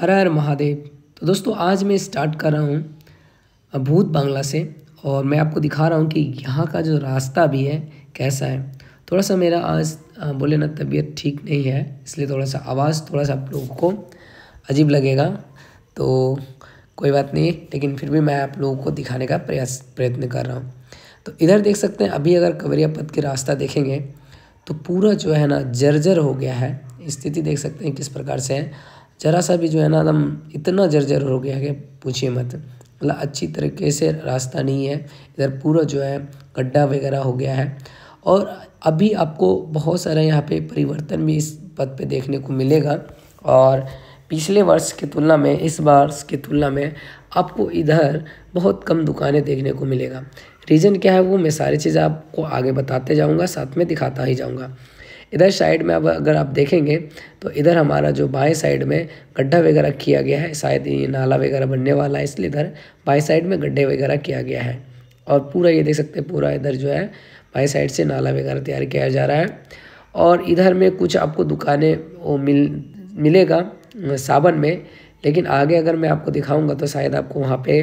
हर हर महादेव तो दोस्तों आज मैं स्टार्ट कर रहा हूँ भूत बांग्ला से और मैं आपको दिखा रहा हूँ कि यहाँ का जो रास्ता भी है कैसा है थोड़ा सा मेरा आज बोले ना तबीयत ठीक नहीं है इसलिए थोड़ा सा आवाज़ थोड़ा सा आप लोगों को अजीब लगेगा तो कोई बात नहीं लेकिन फिर भी मैं आप लोगों को दिखाने का प्रयास प्रयत्न कर रहा हूँ तो इधर देख सकते हैं अभी अगर कवरिया पथ के रास्ता देखेंगे तो पूरा जो है ना जर्जर हो गया है स्थिति देख सकते हैं किस प्रकार से है ज़रा सा भी जो है ना एकदम इतना जर्जर हो गया कि पूछिए मत मतलब अच्छी तरीके से रास्ता नहीं है इधर पूरा जो है गड्ढा वगैरह हो गया है और अभी आपको बहुत सारा यहाँ पे परिवर्तन भी इस पद पे देखने को मिलेगा और पिछले वर्ष की तुलना में इस वर्ष की तुलना में आपको इधर बहुत कम दुकानें देखने को मिलेगा रीज़न क्या है वो मैं सारी चीज़ें आपको आगे बताते जाऊँगा साथ में दिखाता ही जाऊँगा इधर साइड में अब अगर आप देखेंगे तो इधर हमारा जो बाएं साइड में गड्ढा वगैरह किया गया है शायद ये नाला वगैरह बनने वाला है इसलिए इधर बाएं साइड में गड्ढे वगैरह किया गया है और पूरा ये देख सकते हैं पूरा इधर जो है बाएं साइड से नाला वगैरह तैयार किया जा रहा है और इधर में कुछ आपको दुकानें मिल मिलेगा सावन में लेकिन आगे अगर मैं आपको दिखाऊंगा तो शायद आपको वहाँ पे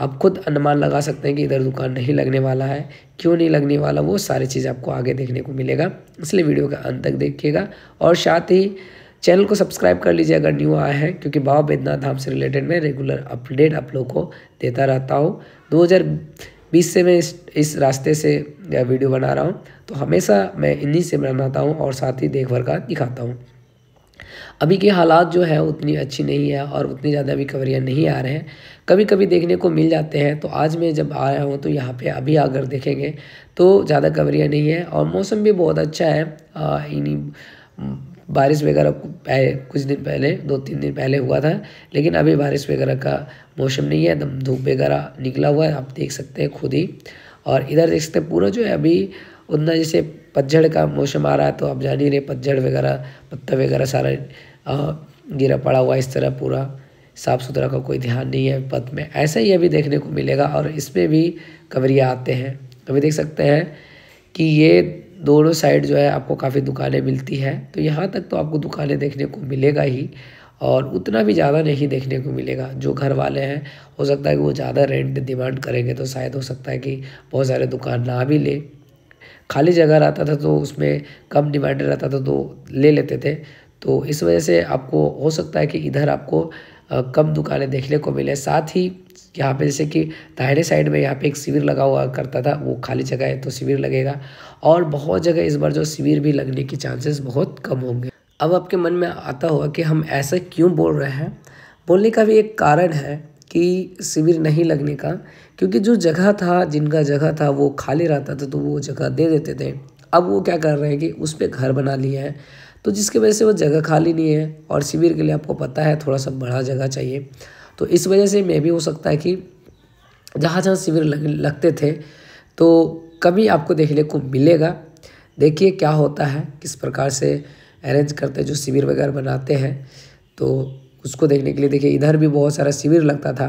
आप खुद अनुमान लगा सकते हैं कि इधर दुकान नहीं लगने वाला है क्यों नहीं लगने वाला वो सारी चीज़ आपको आगे देखने को मिलेगा इसलिए वीडियो का अंत तक देखिएगा और साथ ही चैनल को सब्सक्राइब कर लीजिए अगर न्यू आया है क्योंकि बाबा बैद्यनाथ धाम से रिलेटेड मैं रेगुलर अपडेट आप लोग को देता रहता हूँ बीस से मैं इस इस रास्ते से वीडियो बना रहा हूँ तो हमेशा मैं इन्हीं से बनाता हूँ और साथ ही देख भर का दिखाता हूँ अभी के हालात जो है उतनी अच्छी नहीं है और उतनी ज़्यादा अभी खबरियाँ नहीं आ रहे हैं कभी कभी देखने को मिल जाते हैं तो आज मैं जब आया हूँ तो यहाँ पे अभी अगर देखेंगे तो ज़्यादा खबरियाँ नहीं है और मौसम भी बहुत अच्छा है इन्हीं बारिश वगैरह कुछ दिन पहले दो तीन दिन पहले हुआ था लेकिन अभी बारिश वगैरह का मौसम नहीं है एकदम धूप वगैरह निकला हुआ है आप देख सकते हैं खुद ही और इधर देख सकते हैं पूरा जो है अभी उतना जैसे पतझड़ का मौसम आ रहा है तो आप जान ही रहे पतझड़ वगैरह पत्ता वगैरह सारा गिरा पड़ा हुआ इस तरह पूरा साफ़ सुथरा का कोई ध्यान नहीं है पथ में ऐसा ही अभी देखने को मिलेगा और इसमें भी कवरिया आते हैं अभी देख सकते हैं कि ये दोनों साइड जो है आपको काफ़ी दुकानें मिलती है तो यहाँ तक तो आपको दुकानें देखने को मिलेगा ही और उतना भी ज़्यादा नहीं देखने को मिलेगा जो घर वाले हैं हो सकता है कि वो ज़्यादा रेंट डिमांड करेंगे तो शायद हो सकता है कि बहुत सारे दुकान ना भी ले खाली जगह रहता था तो उसमें कम डिमांड रहता था तो ले लेते थे तो इस वजह से आपको हो सकता है कि इधर आपको कम दुकानें देखने को मिले साथ ही यहाँ पे जैसे कि दाहिने साइड में यहाँ पे एक शिविर लगा हुआ करता था वो खाली जगह है तो शिविर लगेगा और बहुत जगह इस बार जो शिविर भी लगने के चांसेस बहुत कम होंगे अब आपके मन में आता होगा कि हम ऐसा क्यों बोल रहे हैं बोलने का भी एक कारण है कि शिविर नहीं लगने का क्योंकि जो जगह था जिनका जगह था वो खाली रहता था तो वो जगह दे देते थे अब वो क्या कर रहे हैं कि उस पर घर बना लिए हैं तो जिसकी वजह से वो जगह खाली नहीं है और शिविर के लिए आपको पता है थोड़ा सा बड़ा जगह चाहिए तो इस वजह से मैं भी हो सकता है कि जहाँ जहाँ शिविर लग, लगते थे तो कभी आपको देखने को मिलेगा देखिए क्या होता है किस प्रकार से अरेंज करते जो शिविर वगैरह बनाते हैं तो उसको देखने के लिए देखिए इधर भी बहुत सारा शिविर लगता था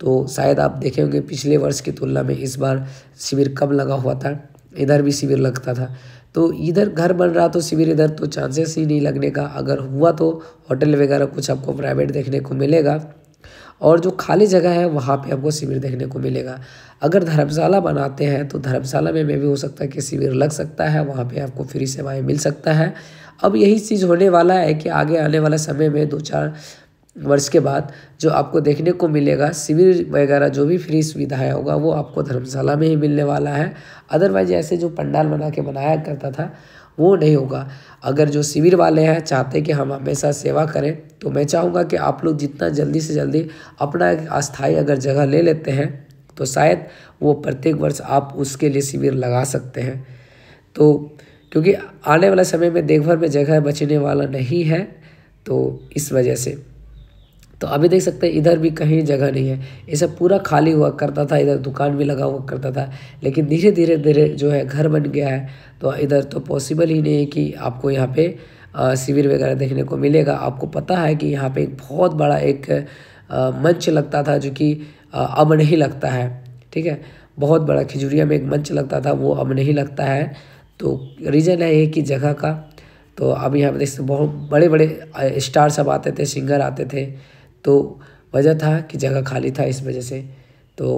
तो शायद आप देखे होंगे पिछले वर्ष की तुलना में इस बार शिविर कम लगा हुआ था इधर भी शिविर लगता था तो इधर घर बन रहा तो शिविर इधर तो चांसेस ही नहीं लगने का अगर हुआ तो होटल वगैरह कुछ आपको प्राइवेट देखने को मिलेगा और जो खाली जगह है वहाँ पे आपको शिविर देखने को मिलेगा अगर धर्मशाला बनाते हैं तो धर्मशाला में, में भी हो सकता है कि शिविर लग सकता है वहाँ पे आपको फ्री सेवाएँ मिल सकता है अब यही चीज़ होने वाला है कि आगे आने वाला समय में दो चार वर्ष के बाद जो आपको देखने को मिलेगा शिविर वगैरह जो भी फ्री सुविधाएँ होगा वो आपको धर्मशाला में ही मिलने वाला है अदरवाइज ऐसे जो पंडाल बना के बनाया करता था वो नहीं होगा अगर जो शिविर वाले हैं चाहते कि हम हमेशा सेवा करें तो मैं चाहूँगा कि आप लोग जितना जल्दी से जल्दी अपना एक अस्थाई अगर जगह ले लेते हैं तो शायद वो प्रत्येक वर्ष आप उसके लिए शिविर लगा सकते हैं तो क्योंकि आने वाले समय में देखभाल में जगह बचने वाला नहीं है तो इस वजह से तो अभी देख सकते हैं इधर भी कहीं जगह नहीं है ये सब पूरा खाली हुआ करता था इधर दुकान भी लगा हुआ करता था लेकिन धीरे धीरे धीरे जो है घर बन गया है तो इधर तो पॉसिबल ही नहीं है कि आपको यहाँ पे शिविर वगैरह देखने को मिलेगा आपको पता है कि यहाँ पे एक बहुत बड़ा एक आ, मंच लगता था जो कि अब नहीं लगता है ठीक है बहुत बड़ा खिजुरिया में एक मंच लगता था वो अब नहीं लगता है तो रीज़न है ये कि जगह का तो अब यहाँ देख सकते बहुत बड़े बड़े स्टार सब आते थे सिंगर आते थे तो वजह था कि जगह खाली था इस वजह से तो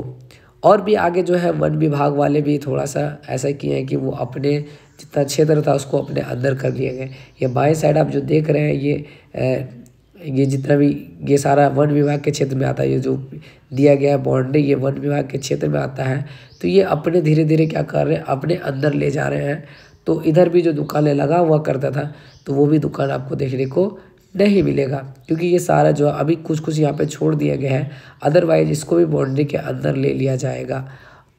और भी आगे जो है वन विभाग वाले भी थोड़ा सा ऐसा किए हैं कि वो अपने जितना क्षेत्र था उसको अपने अंदर कर लिए गए ये बाएं साइड आप जो देख रहे हैं ये ये जितना भी ये सारा वन विभाग के क्षेत्र में आता है ये जो दिया गया है बाउंड्री ये वन विभाग के क्षेत्र में आता है तो ये अपने धीरे धीरे क्या कर रहे हैं अपने अंदर ले जा रहे हैं तो इधर भी जो दुकानें लगा हुआ करता था तो वो भी दुकान आपको देखने को नहीं मिलेगा क्योंकि ये सारा जो अभी कुछ कुछ यहाँ पे छोड़ दिया गया है अदरवाइज इसको भी बाउंड्री के अंदर ले लिया जाएगा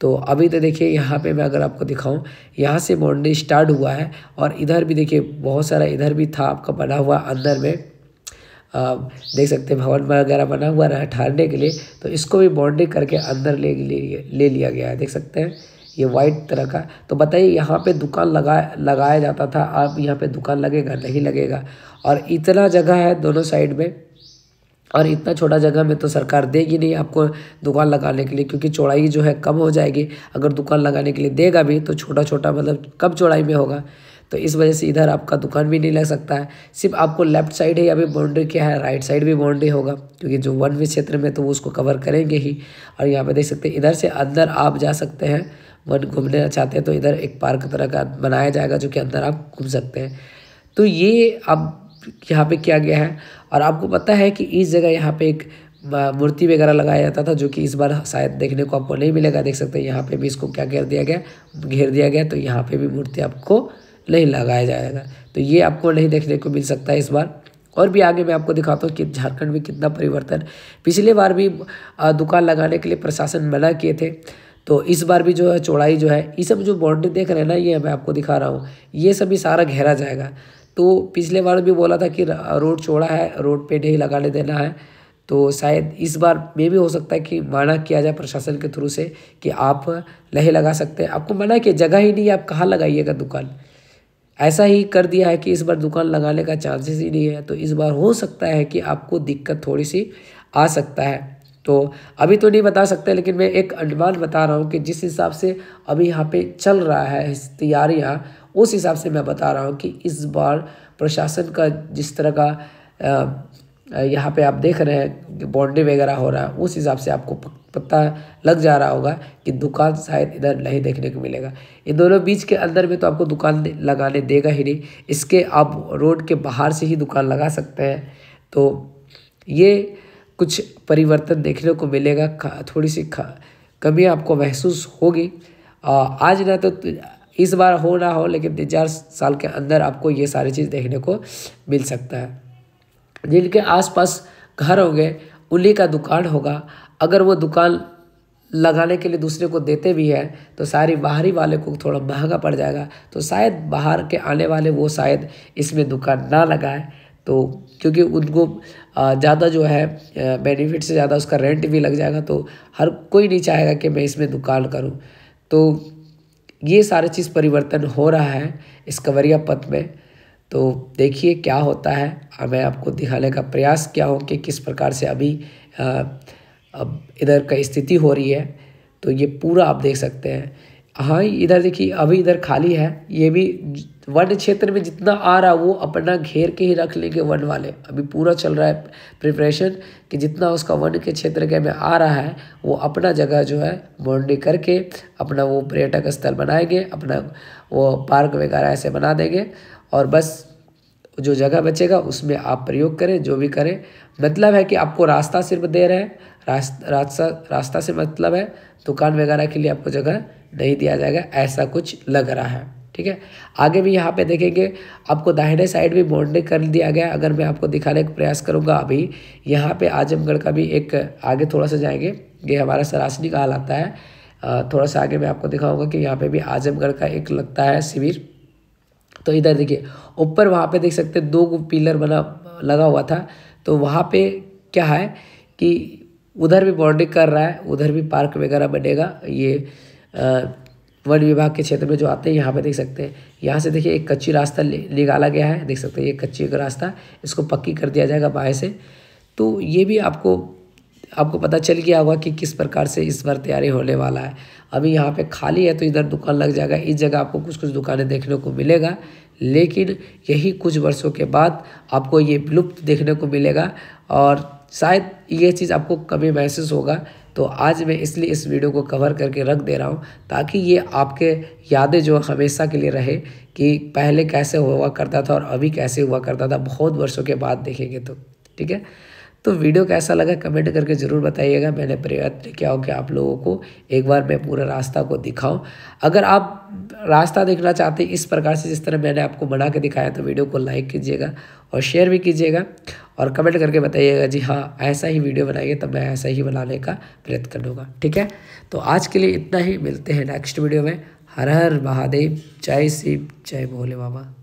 तो अभी तो देखिए यहाँ पे मैं अगर आपको दिखाऊं यहाँ से बाउंड्री स्टार्ट हुआ है और इधर भी देखिए बहुत सारा इधर भी था आपका बना हुआ अंदर में आ, देख सकते हैं भवन वगैरह बना हुआ रहा ठहरने के लिए तो इसको भी बाउंड्री करके अंदर ले ले लिया गया है देख सकते हैं ये वाइट तरह का तो बताइए यहाँ पे दुकान लगा लगाया जाता था अब यहाँ पे दुकान लगेगा नहीं लगेगा और इतना जगह है दोनों साइड में और इतना छोटा जगह में तो सरकार देगी नहीं आपको दुकान लगाने के लिए क्योंकि चौड़ाई जो है कम हो जाएगी अगर दुकान लगाने के लिए देगा भी तो छोटा छोटा मतलब कम चौड़ाई में होगा तो इस वजह से इधर आपका दुकान भी नहीं लग सकता है सिर्फ आपको लेफ्ट साइड ही अभी बाउंड्री क्या है राइट साइड भी बाउंड्री होगा क्योंकि जो वन वे क्षेत्र में तो वो उसको कवर करेंगे ही और यहाँ पे देख सकते हैं इधर से अंदर आप जा सकते हैं वन घूमना चाहते हैं तो इधर एक पार्क तरह का बनाया जाएगा जो कि अंदर आप घूम सकते हैं तो ये आप यहाँ पे किया गया है और आपको पता है कि इस जगह यहाँ पे एक मूर्ति वगैरह लगाया जाता था जो कि इस बार शायद देखने को आपको नहीं मिलेगा देख सकते हैं यहाँ पे भी इसको क्या घेर दिया गया घेर दिया गया तो यहाँ पे भी मूर्ति आपको नहीं लगाया जाएगा तो ये आपको नहीं देखने को मिल सकता है इस बार और भी आगे मैं आपको दिखाता हूँ कि झारखंड में कितना परिवर्तन पिछले बार भी दुकान लगाने के लिए प्रशासन मना किए थे तो इस बार भी जो है चौड़ाई जो है ये सब जो बाउंड्री देख रहे हैं ना ये मैं आपको दिखा रहा हूँ ये सभी सारा घेरा जाएगा तो पिछले बार भी बोला था कि रोड चौड़ा है रोड पे नहीं लगाने देना है तो शायद इस बार में भी हो सकता है कि मना किया जाए प्रशासन के थ्रू से कि आप नहीं लगा सकते हैं आपको मना किया जगह ही नहीं है आप कहाँ लगाइएगा दुकान ऐसा ही कर दिया है कि इस बार दुकान लगाने का चांसेस ही नहीं है तो इस बार हो सकता है कि आपको दिक्कत थोड़ी सी आ सकता है तो अभी तो नहीं बता सकते लेकिन मैं एक अनुमान बता रहा हूँ कि जिस हिसाब से अभी यहाँ पे चल रहा है तैयारियाँ उस हिसाब से मैं बता रहा हूँ कि इस बार प्रशासन का जिस तरह का यहाँ पे आप देख रहे हैं बॉन्डे वगैरह हो रहा है उस हिसाब से आपको पता लग जा रहा होगा कि दुकान शायद इधर नहीं देखने को मिलेगा इन दोनों बीच के अंदर में तो आपको दुकान लगाने देगा ही नहीं इसके आप रोड के बाहर से ही दुकान लगा सकते हैं तो ये कुछ परिवर्तन देखने को मिलेगा थोड़ी सी कमी आपको महसूस होगी आज ना तो इस बार हो ना हो लेकिन तीन चार साल के अंदर आपको ये सारी चीज़ देखने को मिल सकता है जिनके आसपास घर होंगे उन्हीं का दुकान होगा अगर वो दुकान लगाने के लिए दूसरे को देते भी हैं तो सारी बाहरी वाले को थोड़ा महंगा पड़ जाएगा तो शायद बाहर के आने वाले वो शायद इसमें दुकान ना लगाए तो क्योंकि उनको ज़्यादा जो है बेनिफिट से ज़्यादा उसका रेंट भी लग जाएगा तो हर कोई नहीं चाहेगा कि मैं इसमें दुकान करूं तो ये सारे चीज़ परिवर्तन हो रहा है इस कंवरिया पथ में तो देखिए क्या होता है मैं आपको दिखाने का प्रयास किया हूँ कि किस प्रकार से अभी अब इधर का स्थिति हो रही है तो ये पूरा आप देख सकते हैं हाँ इधर देखिए अभी इधर खाली है ये भी वन क्षेत्र में जितना आ रहा वो अपना घेर के ही रख लेंगे वन वाले अभी पूरा चल रहा है प्रिपरेशन कि जितना उसका वन के क्षेत्र के में आ रहा है वो अपना जगह जो है बाउंड्री करके अपना वो पर्यटक स्थल बनाएंगे अपना वो पार्क वगैरह ऐसे बना देंगे और बस जो जगह बचेगा उसमें आप प्रयोग करें जो भी करें मतलब है कि आपको रास्ता सिर्फ दे रहे हैं रास्ता रास्ता से मतलब है दुकान वगैरह के लिए आपको जगह नहीं दिया जाएगा ऐसा कुछ लग रहा है ठीक है आगे भी यहाँ पे देखेंगे आपको दाहिने साइड भी बाउंड्री कर दिया गया अगर मैं आपको दिखाने का प्रयास करूँगा अभी यहाँ पे आजमगढ़ का भी एक आगे थोड़ा सा जाएंगे ये हमारा सरासनी का हाल आता है थोड़ा सा आगे मैं आपको दिखाऊंगा कि यहाँ पे भी आजमगढ़ का एक लगता है शिविर तो इधर देखिए ऊपर वहाँ पर देख सकते दो पिलर बना लगा हुआ था तो वहाँ पर क्या है कि उधर भी बाउंड्री कर रहा है उधर भी पार्क वगैरह बनेगा ये आ, वन विभाग के क्षेत्र में जो आते हैं यहाँ पे देख सकते हैं यहाँ से देखिए एक कच्ची रास्ता निकाला गया है देख सकते हैं ये कच्ची का रास्ता इसको पक्की कर दिया जाएगा बाहर से तो ये भी आपको आपको पता चल गया होगा कि किस प्रकार से इस बार तैयारी होने वाला है अभी यहाँ पे खाली है तो इधर दुकान लग जाएगा इस जगह आपको कुछ कुछ दुकानें देखने को मिलेगा लेकिन यही कुछ वर्षों के बाद आपको ये विलुप्त देखने को मिलेगा और शायद ये चीज़ आपको कभी महसूस होगा तो आज मैं इसलिए इस वीडियो को कवर करके रख दे रहा हूँ ताकि ये आपके यादें जो हमेशा के लिए रहे कि पहले कैसे हुआ करता था और अभी कैसे हुआ करता था बहुत वर्षों के बाद देखेंगे तो ठीक है तो वीडियो कैसा लगा कमेंट करके ज़रूर बताइएगा मैंने प्रयत्न किया हो कि आप लोगों को एक बार मैं पूरा रास्ता को दिखाऊं अगर आप रास्ता देखना चाहते हैं इस प्रकार से जिस तरह मैंने आपको बना के दिखाया तो वीडियो को लाइक कीजिएगा और शेयर भी कीजिएगा और कमेंट करके बताइएगा जी हाँ ऐसा ही वीडियो बनाइए तब मैं ऐसा ही बनाने का प्रयत्न कर लूँगा ठीक है तो आज के लिए इतना ही मिलते हैं नेक्स्ट वीडियो में हर हर महादेव जय शिव जय भोले बाबा